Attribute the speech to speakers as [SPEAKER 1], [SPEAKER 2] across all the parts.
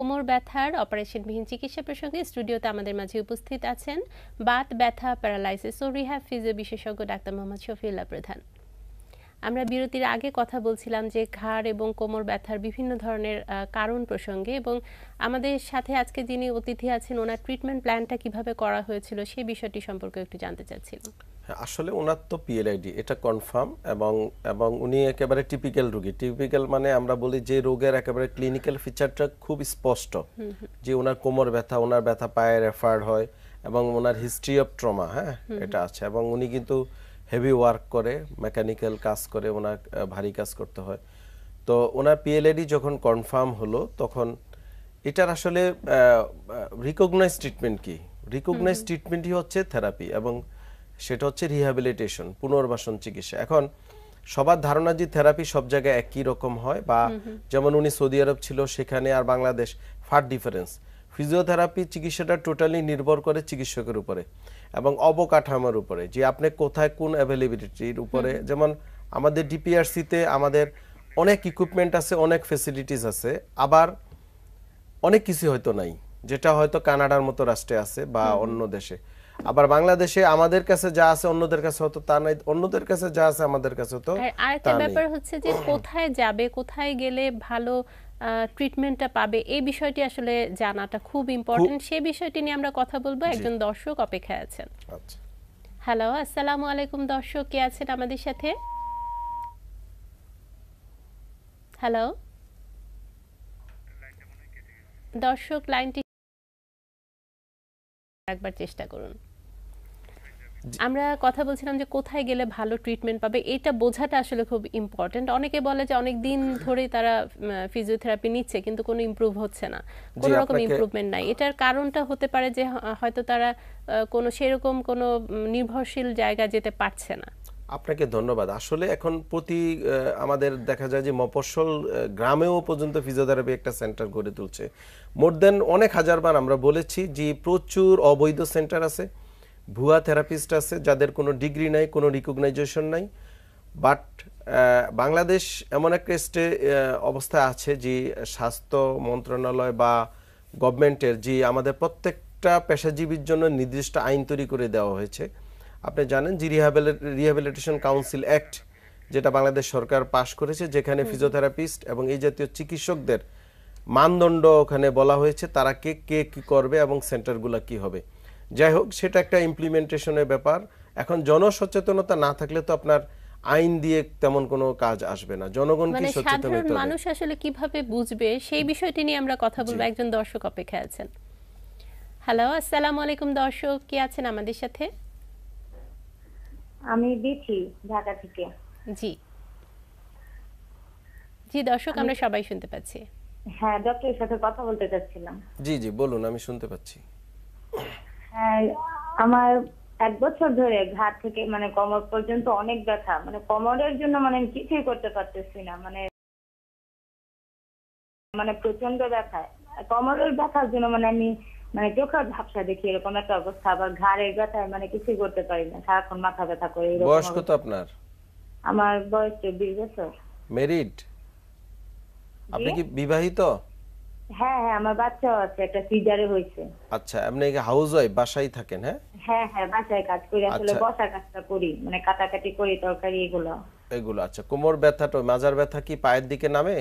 [SPEAKER 1] কোমর ব্যথার অপারেশনবিহীন চিকিৎসা প্রসঙ্গে স্টুডিওতে আমাদের মাঝে উপস্থিত আছেন বাত ব্যথা প্যারালাইসিস ও রিহ্যাব ফিজিও বিশেষজ্ঞ ডাক্তার মোহাম্মদ শফিউল্লাহ প্রধান আমরা বিরতির আগে কথা বলছিলাম যে ঘাড় এবং কোমর ব্যথার বিভিন্ন ধরনের কারণ প্রসঙ্গে এবং আমাদের সাথে আজকে যিনি অতিথি আছেন ওনার ট্রিটমেন্ট প্ল্যানটা কিভাবে করা হয়েছিল সেই বিষয়টি সম্পর্কে একটু জানতে চাচ্ছিলাম
[SPEAKER 2] আসলে ওনার তো পিএলআইডি এটা কনফার্ম এবং এবং উনি একেবারে টিপিক্যাল রোগী টিপিক্যাল মানে আমরা বলি যে রোগের একেবারে ক্লিনিক্যাল ফিচারটা খুব স্পষ্ট যে ওনার কোমর ব্যথা ওনার ব্যথা পায়ে রেফার হয় এবং ওনার হিস্ট্রি অফ ট্রমা হ্যাঁ এটা আছে এবং উনি কিন্তু হেভি ওয়ার্ক করে মেকানিক্যাল কাজ করে ওনার ভারী কাজ করতে হয় তো ওনার পিএলআইডি যখন কনফার্ম হলো তখন এটার আসলে রিকগনাইজ ট্রিটমেন্ট কি রিকগনাইজ ট্রিটমেন্টই হচ্ছে থেরাপি এবং সেটা হচ্ছে রিহ্যাবিলিটেশন পুনর্বাসন চিকিৎসা এখন সবার ধারণা যে থেরাপি সব জায়গায় একই রকম হয় বা যেমন উনি সৌদি আরব ছিল সেখানে আর বাংলাদেশ ফার ডিফারেন্স ফিজিওথেরাপি চিকিৎসাটা টোটালি নির্ভর করে চিকিৎসকের উপরে এবং অবকাঠামোর উপরে যে আপনি কোথায় কোন অ্যাভেলেবিলিটির উপরে যেমন আমাদের ডিপিআরসিতে আমাদের অনেক ইকুইপমেন্ট আছে অনেক ফেসিলিটিস আছে আবার অনেক কিছু হয়তো নাই যেটা হয়তো কানাডার মতো রাষ্ট্রে আছে বা অন্য দেশে আবার বাংলাদেশে আমাদের কাছে যা আছে অন্যদের কাছে হতো তা নাই অন্যদের কাছে যা আছে আমাদের কাছে হতো আরেকটা ব্যাপার
[SPEAKER 1] হচ্ছে যে কোথায় যাবে কোথায় গেলে ভালো ট্রিটমেন্টটা পাবে এই বিষয়টি আসলে জানাটা খুব ইম্পর্টেন্ট সেই বিষয়টি নিয়ে আমরা কথা বলবো একজন দর্শক অপেক্ষায় আছেন হ্যালো আচ্ছা। আসসালামু আলাইকুম দর্শক কে আছেন আমাদের সাথে হ্যালো দর্শক লাইনটি একবার চেষ্টা করুন আমরা কথা বলছিলাম যে কোথায় গেলে ভালো ট্রিটমেন্ট পাবে এটা বোঝাটা আসলে খুব ইম্পর্টেন্ট অনেকে বলে যে অনেক দিন ধরেই তারা ফিজিওথেরাপি নিচ্ছে কিন্তু কোনো ইম্প্রুভ হচ্ছে না কোনো রকম ইম্প্রুভমেন্ট নাই এটার কারণটা হতে পারে যে হয়তো তারা কোনো সেরকম কোনো নির্ভরশীল জায়গা যেতে পারছে না
[SPEAKER 2] আপনাকে ধন্যবাদ আসলে এখন প্রতি আমাদের দেখা যায় যে মফস্বল গ্রামেও পর্যন্ত ফিজিওথেরাপি একটা সেন্টার গড়ে তুলছে মোর দেন অনেক হাজারবার আমরা বলেছি যে প্রচুর অবৈধ সেন্টার আছে ভুয়া থেরাপিস্ট আছে যাদের কোনো ডিগ্রি নাই কোনো রিকগনাইজেশন নাই বাট বাংলাদেশ এমন এক স্টে অবস্থায় আছে যে স্বাস্থ্য মন্ত্রণালয় বা গভর্নমেন্টের যে আমাদের প্রত্যেকটা পেশাজীবীর জন্য নির্দিষ্ট আইন তৈরি করে দেওয়া হয়েছে আপনি জানেন যে রিহাবিলে রিহ্যাবিলিটেশন কাউন্সিল অ্যাক্ট যেটা বাংলাদেশ সরকার পাশ করেছে যেখানে ফিজিওথেরাপিস্ট এবং এই জাতীয় চিকিৎসকদের মানদণ্ড ওখানে বলা হয়েছে তারা কে কে কী করবে এবং সেন্টারগুলো কি হবে যাই হোক সেটা একটা ইমপ্লিমেন্টেশনের ব্যাপার এখন জনসচেতনতা না থাকলে তো আপনার আইন দিয়ে তেমন কোনো কাজ আসবে না কি মানে সচেতন হবে মানুষ
[SPEAKER 1] আসলে কিভাবে বুঝবে সেই বিষয়টি নিয়ে আমরা কথা বলবো একজন দর্শক অপেক্ষায় আছেন হ্যালো আসসালামু আলাইকুম দর্শক কি আছেন আমাদের সাথে আমি দিছি ঢাকা থেকে জি জি দর্শক আমরা সবাই শুনতে পাচ্ছি হ্যাঁ ডক্টরের সাথে
[SPEAKER 3] কথা বলতে চাচ্ছিলাম
[SPEAKER 2] জি জি বলুন আমি শুনতে পাচ্ছি
[SPEAKER 1] হ্যাঁ, আমার
[SPEAKER 3] এক বছর ধরে ঘাট থেকে মানে কোমর পর্যন্ত অনেক ব্যথা মানে কোমরের জন্য মানে আমি কিছুই করতে পারতেছি না মানে মানে প্রচন্ড ব্যথা কোমরের ব্যথার জন্য মানে আমি মানে চোখের ভাবসা দেখি এরকম একটা অবস্থা আবার ঘাড়ের ব্যথায় মানে কিছুই করতে পারি না সারাক্ষণ মাথা ব্যথা করে বয়স কত আপনার আমার বয়স চব্বিশ বছর মেরিড আপনি কি বিবাহিত হ্যাঁ হ্যাঁ আমার বাচ্চাও আছে একটা সিজারে হয়েছে
[SPEAKER 2] আচ্ছা আপনি কি হাউস ওয়াইফ বাসায় থাকেন হ্যাঁ
[SPEAKER 3] হ্যাঁ হ্যাঁ বাসায় কাজ করি আসলে আচ্ছা। বসা কাজটা করি মানে কাটাকাটি করি তরকারি এগুলো
[SPEAKER 2] এগুলো আচ্ছা কোমর ব্যথাটা মাজার ব্যথা কি পায়ের দিকে নামে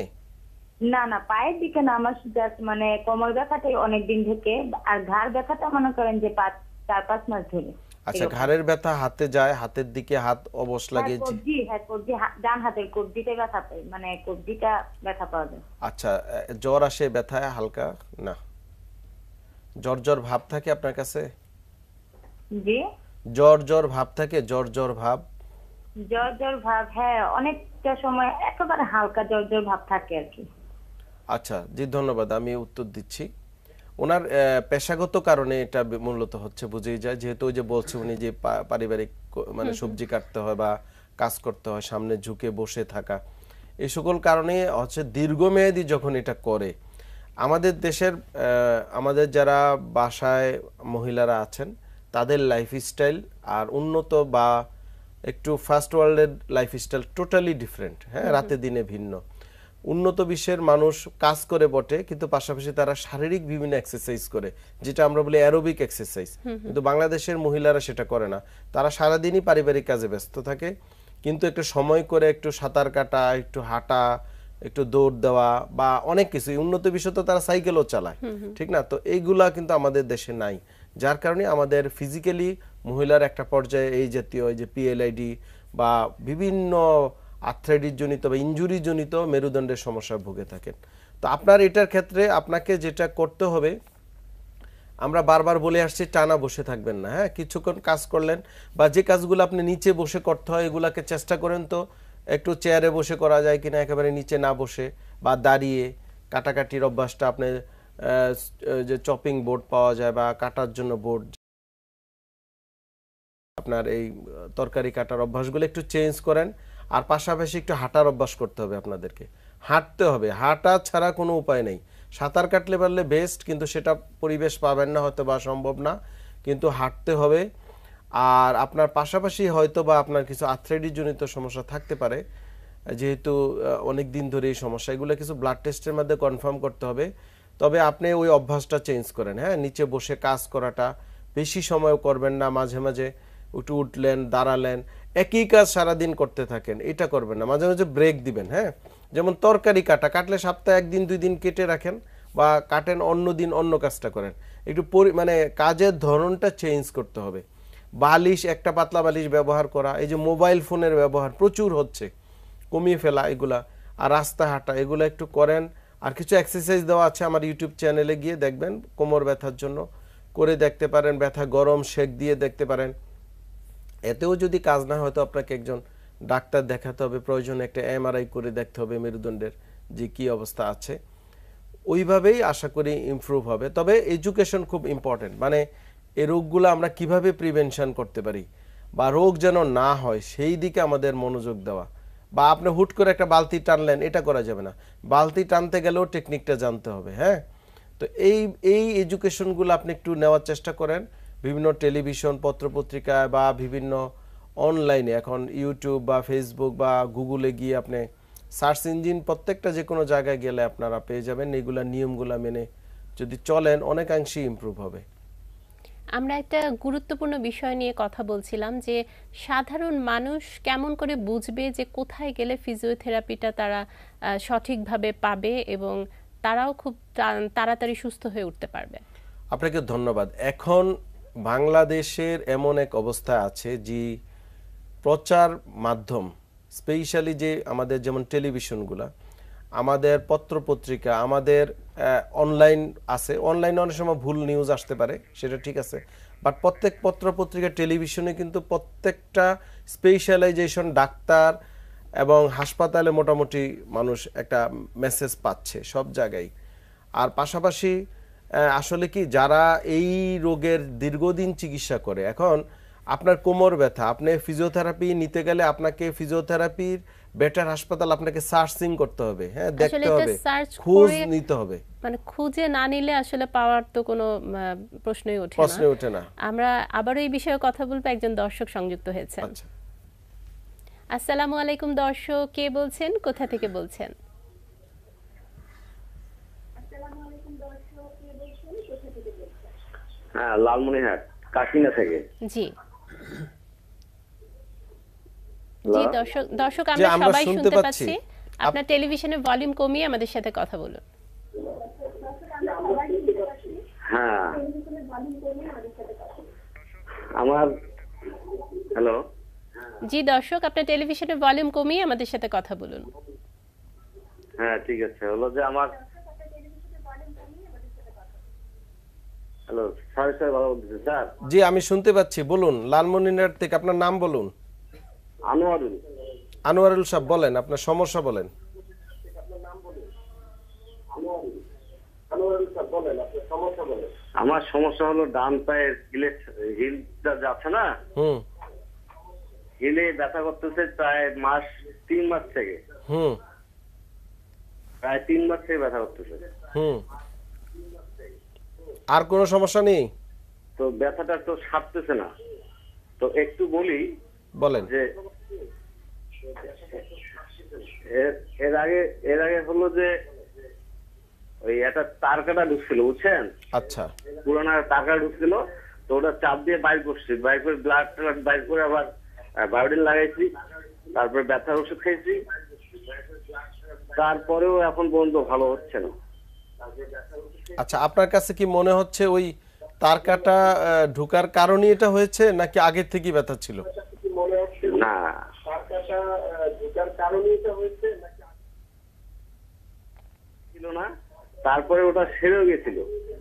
[SPEAKER 3] না না পায়ের দিকে না আমার জাস্ট মানে কোমর ব্যথাটাই অনেক দিন থেকে আর ঘাড় ব্যথাটা মনে করেন যে পাঁচ চার পাঁচ মাস ধরে আচ্ছা ঘাড়ের
[SPEAKER 2] ব্যথা হাতে যায় হাতের দিকে হাত অবশ হ্যাঁ, লাগে
[SPEAKER 3] জি হ্যাঁ কবজি ডান হাতের কবজিতে ব্যথা পায় মানে কবজিটা ব্যথা পাওয়া যায়
[SPEAKER 2] আচ্ছা জ্বর আসে ব্যথা হালকা না জ্বর জ্বর ভাব থাকে আপনার কাছে জি জ্বর জ্বর ভাব থাকে জ্বর জ্বর ভাব
[SPEAKER 3] জ্বর জ্বর ভাব হ্যাঁ অনেকটা সময় একেবারে হালকা জ্বর জ্বর ভাব থাকে আর কি
[SPEAKER 2] আচ্ছা জি ধন্যবাদ আমি উত্তর দিচ্ছি ওনার পেশাগত কারণে এটা মূলত হচ্ছে বুঝেই যায় যেহেতু ওই যে বলছে উনি যে পারিবারিক মানে সবজি কাটতে হয় বা কাজ করতে হয় সামনে ঝুঁকে বসে থাকা এই সকল কারণে হচ্ছে দীর্ঘমেয়াদী যখন এটা করে আমাদের দেশের আমাদের যারা বাসায় মহিলারা আছেন তাদের লাইফস্টাইল আর উন্নত বা একটু ফার্স্ট ওয়ার্ল্ডের লাইফ স্টাইল টোটালি ডিফারেন্ট হ্যাঁ রাতে দিনে ভিন্ন উন্নত বিশ্বের মানুষ কাজ করে বটে কিন্তু পাশাপাশি তারা শারীরিক বিভিন্ন এক্সারসাইজ করে যেটা আমরা বলি অ্যারোবিক এক্সারসাইজ কিন্তু বাংলাদেশের মহিলারা সেটা করে না তারা সারাদিনই পারিবারিক কাজে ব্যস্ত থাকে কিন্তু একটু সময় করে একটু সাঁতার কাটা একটু হাঁটা একটু দৌড় দেওয়া বা অনেক কিছু উন্নত বিশ্ব তো তারা সাইকেলও চালায় ঠিক না তো এইগুলা কিন্তু আমাদের দেশে নাই যার কারণে আমাদের ফিজিক্যালি মহিলার একটা পর্যায়ে এই জাতীয় এই যে পিএলআইডি বা বিভিন্ন আর্থ্রাইটিসজনিত বা ইঞ্জুরিজনিত মেরুদণ্ডের সমস্যা ভুগে থাকেন তো আপনার এটার ক্ষেত্রে আপনাকে যেটা করতে হবে আমরা বারবার বলে আসছি টানা বসে থাকবেন না হ্যাঁ কিছুক্ষণ কাজ করলেন বা যে কাজগুলো আপনি নিচে বসে করতে হয় এগুলাকে চেষ্টা করেন তো একটু চেয়ারে বসে করা যায় কিনা একেবারে নিচে না বসে বা দাঁড়িয়ে কাটাকাটির অভ্যাসটা আপনি যে চপিং বোর্ড পাওয়া যায় বা কাটার জন্য বোর্ড আপনার এই তরকারি কাটার অভ্যাসগুলো একটু চেঞ্জ করেন আর পাশাপাশি একটু হাঁটার অভ্যাস করতে হবে আপনাদেরকে হাঁটতে হবে হাঁটা ছাড়া কোনো উপায় নেই সাঁতার কাটলে পারলে বেস্ট কিন্তু সেটা পরিবেশ পাবেন না হয়তো বা সম্ভব না কিন্তু হাঁটতে হবে আর আপনার পাশাপাশি হয়তো বা আপনার কিছু জনিত সমস্যা থাকতে পারে যেহেতু অনেক দিন ধরে এই সমস্যা এগুলো কিছু ব্লাড টেস্টের মধ্যে কনফার্ম করতে হবে তবে আপনি ওই অভ্যাসটা চেঞ্জ করেন হ্যাঁ নিচে বসে কাজ করাটা বেশি সময় করবেন না মাঝে মাঝে একটু উঠলেন দাঁড়ালেন একই কাজ সারাদিন করতে থাকেন এটা করবেন না মাঝে মাঝে ব্রেক দিবেন হ্যাঁ যেমন তরকারি কাটা কাটলে সপ্তাহে একদিন দুই দিন কেটে রাখেন বা কাটেন অন্য দিন অন্য কাজটা করেন একটু মানে কাজের ধরনটা চেঞ্জ করতে হবে বালিশ একটা পাতলা বালিশ ব্যবহার করা এই যে মোবাইল ফোনের ব্যবহার প্রচুর হচ্ছে কমিয়ে ফেলা এগুলা আর রাস্তা হাঁটা এগুলো একটু করেন আর কিছু এক্সারসাইজ দেওয়া আছে আমার ইউটিউব চ্যানেলে গিয়ে দেখবেন কোমর ব্যথার জন্য করে দেখতে পারেন ব্যথা গরম শেক দিয়ে দেখতে পারেন এতেও যদি কাজ না হয় তো আপনাকে একজন ডাক্তার দেখাতে হবে প্রয়োজনে একটা এমআরআই করে দেখতে হবে মেরুদণ্ডের যে কি অবস্থা আছে ওইভাবেই আশা করি ইমপ্রুভ হবে তবে এডুকেশন খুব ইম্পর্টেন্ট মানে এই রোগগুলো আমরা কিভাবে প্রিভেনশন করতে পারি বা রোগ যেন না হয় সেই দিকে আমাদের মনোযোগ দেওয়া বা আপনি হুট করে একটা বালতি টানলেন এটা করা যাবে না বালতি টানতে গেলেও টেকনিকটা জানতে হবে হ্যাঁ তো এই এই এডুকেশনগুলো আপনি একটু নেওয়ার চেষ্টা করেন বিভিন্ন টেলিভিশন পত্রপত্রিকায় বা বিভিন্ন অনলাইনে এখন ইউটিউব বা ফেসবুক বা গুগলে গিয়ে আপনি সার্চ ইঞ্জিন প্রত্যেকটা যে কোনো জায়গায় গেলে আপনারা পেয়ে যাবেন এগুলা নিয়মগুলো মেনে যদি চলেন অনেকাংশেই ইম্প্রুভ হবে
[SPEAKER 1] আমরা একটা গুরুত্বপূর্ণ বিষয় নিয়ে কথা বলছিলাম যে সাধারণ মানুষ কেমন করে বুঝবে যে কোথায় গেলে ফিজিওথেরাপিটা তারা সঠিকভাবে পাবে এবং তারাও খুব তাড়াতাড়ি সুস্থ হয়ে উঠতে পারবে
[SPEAKER 2] আপনাকে ধন্যবাদ এখন বাংলাদেশের এমন এক অবস্থা আছে যে প্রচার মাধ্যম স্পেশালি যে আমাদের যেমন টেলিভিশনগুলা আমাদের পত্রপত্রিকা আমাদের অনলাইন আছে অনলাইনে অনেক সময় ভুল নিউজ আসতে পারে সেটা ঠিক আছে বাট প্রত্যেক পত্রপত্রিকা টেলিভিশনে কিন্তু প্রত্যেকটা স্পেশালাইজেশন ডাক্তার এবং হাসপাতালে মোটামুটি মানুষ একটা মেসেজ পাচ্ছে সব জায়গায় আর পাশাপাশি আসলে কি যারা এই রোগের দীর্ঘদিন চিকিৎসা করে এখন আপনার কোমর ব্যথা আপনি ফিজিওথেরাপি নিতে গেলে আপনাকে ফিজিওথেরাপির বেটার হাসপাতাল আপনাকে সার্চিং করতে হবে হ্যাঁ দেখতে হবে খোঁজ নিতে হবে
[SPEAKER 1] মানে খুঁজে না নিলে আসলে পাওয়ার তো কোনো প্রশ্নই ওঠে না প্রশ্নই ওঠে না আমরা আবার এই বিষয়ে কথা বলবো একজন দর্শক সংযুক্ত হয়েছে আচ্ছা। আসসালামু আলাইকুম দর্শক কে বলছেন কোথা থেকে বলছেন
[SPEAKER 4] হ্যাঁ লালমনিরহাট কাকিনা থেকে জি জি
[SPEAKER 1] দর্শক দর্শক আমরা সবাই শুনতে পাচ্ছি আপনার টেলিভিশনের ভলিউম কমিয়ে আমাদের সাথে কথা বলুন হ্যাঁ আমার হ্যালো জি দর্শক আপনার টেলিভিশনের ভলিউম কমিয়ে আমাদের সাথে কথা বলুন
[SPEAKER 4] হ্যাঁ ঠিক আছে হলো যে আমার হ্যালো
[SPEAKER 2] জি আমি শুনতে পাচ্ছি বলুন লালমনিরহাট থেকে আপনার নাম বলুন আনোয়ারুল আনোয়ারুল সাহেব বলেন আপনার সমস্যা
[SPEAKER 4] বলেন আমার সমস্যা হলো ডান পায়ের হিলে হিলটা যাচ্ছে না হুম হিলে ব্যথা করতেছে প্রায় মাস তিন মাস থেকে হুম প্রায় তিন মাস থেকে ব্যথা করতেছে হুম
[SPEAKER 2] আর কোনো সমস্যা নেই
[SPEAKER 4] তো ব্যথাটা তো সারতেছে না তো একটু বলি বলেন যে এর আগে এর আগে হলো যে ওই একটা তার কাটা ঢুকছিল বুঝছেন আচ্ছা তার কাটা ঢুকছিল তো ওটা চাপ দিয়ে বাইর করছি বাইর করে ব্লাড ট্লাড বাইর করে আবার বায়োডিন লাগাইছি তারপরে ব্যথার ওষুধ খেয়েছি তারপরেও এখন পর্যন্ত ভালো হচ্ছে না আচ্ছা
[SPEAKER 2] আপনার কাছে কি মনে হচ্ছে ওই তার কাটা ঢুকার কারণে এটা হয়েছে নাকি আগে থেকেই ব্যথা ছিল
[SPEAKER 4] তারপরে ওটা সেরেও গেছিল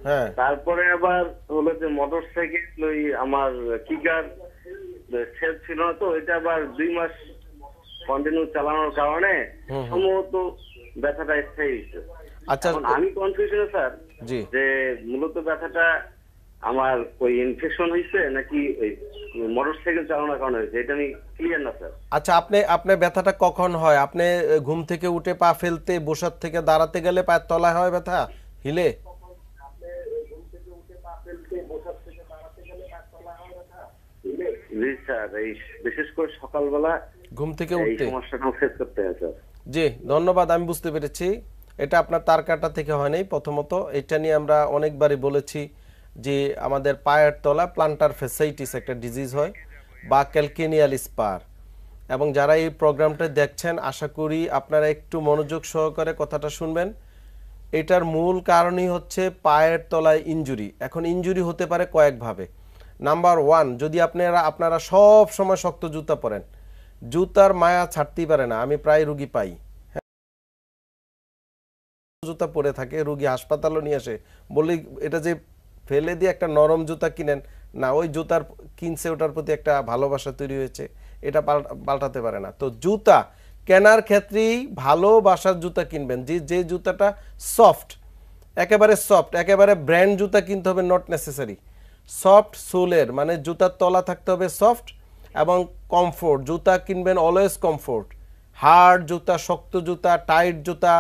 [SPEAKER 4] হ্যাঁ তারপরে আবার হলো যে মোটর সাইকেল ওই আমার কিকার সেট ছিল না তো এটা আবার দুই মাস কন্টিনিউ চালানোর কারণে সম্ভবত ব্যথাটা স্থায়ী হয়েছে আচ্ছা আমি কনফিউশনে স্যার যে মূলত ব্যথাটা আমার ওই ইনফেকশন হয়েছে নাকি ওই মোটরসাইকেল চালানোর কারণে হয়েছে এটা আমি ক্লিয়ার না স্যার
[SPEAKER 2] আচ্ছা আপনি আপনার ব্যথাটা কখন হয় আপনি ঘুম থেকে উঠে পা ফেলতে বসার থেকে দাঁড়াতে গেলে পায়ের তলায় হয় ব্যথা হিলে
[SPEAKER 4] এই বিশেষ করে সকালবেলা ঘুম থেকে উঠতে সমস্যাটা ফেস করতে হয় স্যার
[SPEAKER 2] জি ধন্যবাদ আমি বুঝতে পেরেছি এটা আপনার তার কাটা থেকে হয় নাই প্রথমত এটা নিয়ে আমরা অনেকবারই বলেছি যে আমাদের পায়ের তলা প্লান্টার ফেসাইটিস একটা ডিজিজ হয় বা ক্যালকেনিয়াল স্পার এবং যারা এই প্রোগ্রামটা দেখছেন আশা করি আপনারা একটু মনোযোগ সহকারে কথাটা শুনবেন এটার মূল কারণই হচ্ছে পায়ের তলায় ইঞ্জুরি এখন ইঞ্জুরি হতে পারে কয়েকভাবে নাম্বার ওয়ান যদি আপনারা আপনারা সব সময় শক্ত জুতা পরেন জুতার মায়া ছাড়তেই পারে না আমি প্রায় রুগী পাই জুতা পরে থাকে রোগী হাসপাতালও নিয়ে আসে বলি এটা যে ফেলে দিয়ে একটা নরম জুতা কিনেন না ওই জুতার কিনছে ওটার প্রতি একটা ভালোবাসা তৈরি হয়েছে এটা পাল্টাতে পারে না তো জুতা কেনার ক্ষেত্রেই ভালোবাসার জুতা কিনবেন যে যে জুতাটা সফট একেবারে সফট একেবারে ব্র্যান্ড জুতা কিনতে হবে নট নেসেসারি সফট সোলের মানে জুতার তলা থাকতে হবে সফট এবং কমফোর্ট জুতা কিনবেন অলওয়েজ কমফোর্ট হার্ড জুতা শক্ত জুতা টাইট জুতা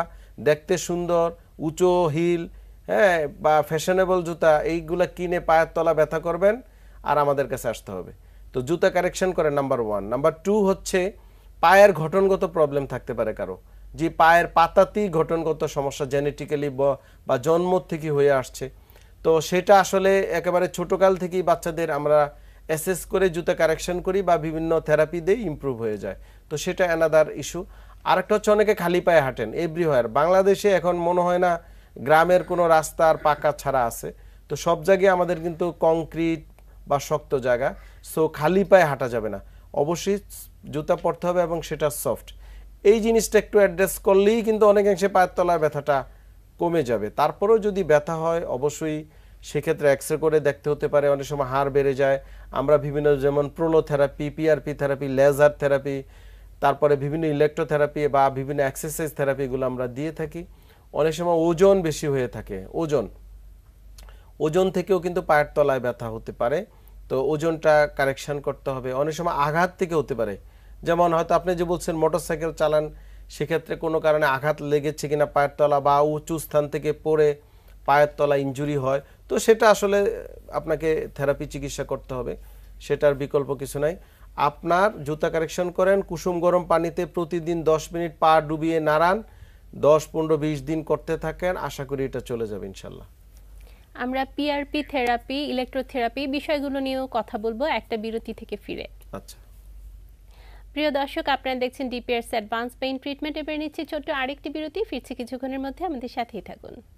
[SPEAKER 2] দেখতে সুন্দর উঁচু হিল হ্যাঁ বা ফ্যাশনেবল জুতা এইগুলা কিনে পায়ের তলা ব্যথা করবেন আর আমাদের কাছে আসতে হবে তো জুতা কারেকশন করে নাম্বার ওয়ান নাম্বার টু হচ্ছে পায়ের ঘটনগত প্রবলেম থাকতে পারে কারো যে পায়ের পাতাতেই ঘটনগত সমস্যা জেনেটিক্যালি বা জন্ম থেকে হয়ে আসছে তো সেটা আসলে একেবারে ছোটোকাল থেকেই বাচ্চাদের আমরা অ্যাসেস করে জুতা কারেকশন করি বা বিভিন্ন থেরাপি দিয়ে ইম্প্রুভ হয়ে যায় তো সেটা অ্যানাদার ইস্যু আরেকটা হচ্ছে অনেকে খালি পায়ে হাঁটেন এভরিহোয়ার বাংলাদেশে এখন মনে হয় না গ্রামের কোনো রাস্তা আর পাকা ছাড়া আছে তো সব জায়গায় আমাদের কিন্তু কংক্রিট বা শক্ত জায়গা সো খালি পায়ে হাঁটা যাবে না অবশ্যই জুতা পরতে হবে এবং সেটা সফট এই জিনিসটা একটু অ্যাড্রেস করলেই কিন্তু অনেকাংশে পায়ের তলায় ব্যথাটা কমে যাবে তারপরেও যদি ব্যথা হয় অবশ্যই সেক্ষেত্রে এক্স করে দেখতে হতে পারে অনেক সময় হাড় বেড়ে যায় আমরা বিভিন্ন যেমন প্রোলোথেরাপি পিআরপি থেরাপি লেজার থেরাপি তারপরে বিভিন্ন ইলেকট্রোথেরাপি বা বিভিন্ন এক্সারসাইজ থেরাপিগুলো আমরা দিয়ে থাকি অনেক সময় ওজন বেশি হয়ে থাকে ওজন ওজন থেকেও কিন্তু পায়ের তলায় ব্যথা হতে পারে তো ওজনটা কারেকশান করতে হবে অনেক সময় আঘাত থেকে হতে পারে যেমন হয়তো আপনি যে বলছেন মোটরসাইকেল চালান সেক্ষেত্রে কোনো কারণে আঘাত লেগেছে কিনা পায়ের তলা বা উঁচু স্থান থেকে পড়ে পায়ের তলা ইঞ্জুরি হয় তো সেটা আসলে আপনাকে থেরাপি চিকিৎসা করতে হবে সেটার বিকল্প কিছু নাই আপনার জুতা কারেকশন করেন কুসুম গরম পানিতে প্রতিদিন 10 মিনিট পা ডুবিয়ে নাড়ান 10 15 20 দিন করতে থাকেন আশা করি এটা চলে যাবে ইনশাল্লাহ
[SPEAKER 1] আমরা পিআরপি থেরাপি ইলেকট্রোথেরাপি বিষয়গুলো নিয়েও কথা বলবো একটা বিরতি থেকে ফিরে আচ্ছা প্রিয় দর্শক আপনারা দেখছেন ডিপিআরস অ্যাডভান্স পেইন ট্রিটমেন্ট এবার নিচ্ছে ছোট্ট আরেকটি বিরতি ফিরছে কিছুক্ষণের মধ্যে আমাদের সাথেই থাকুন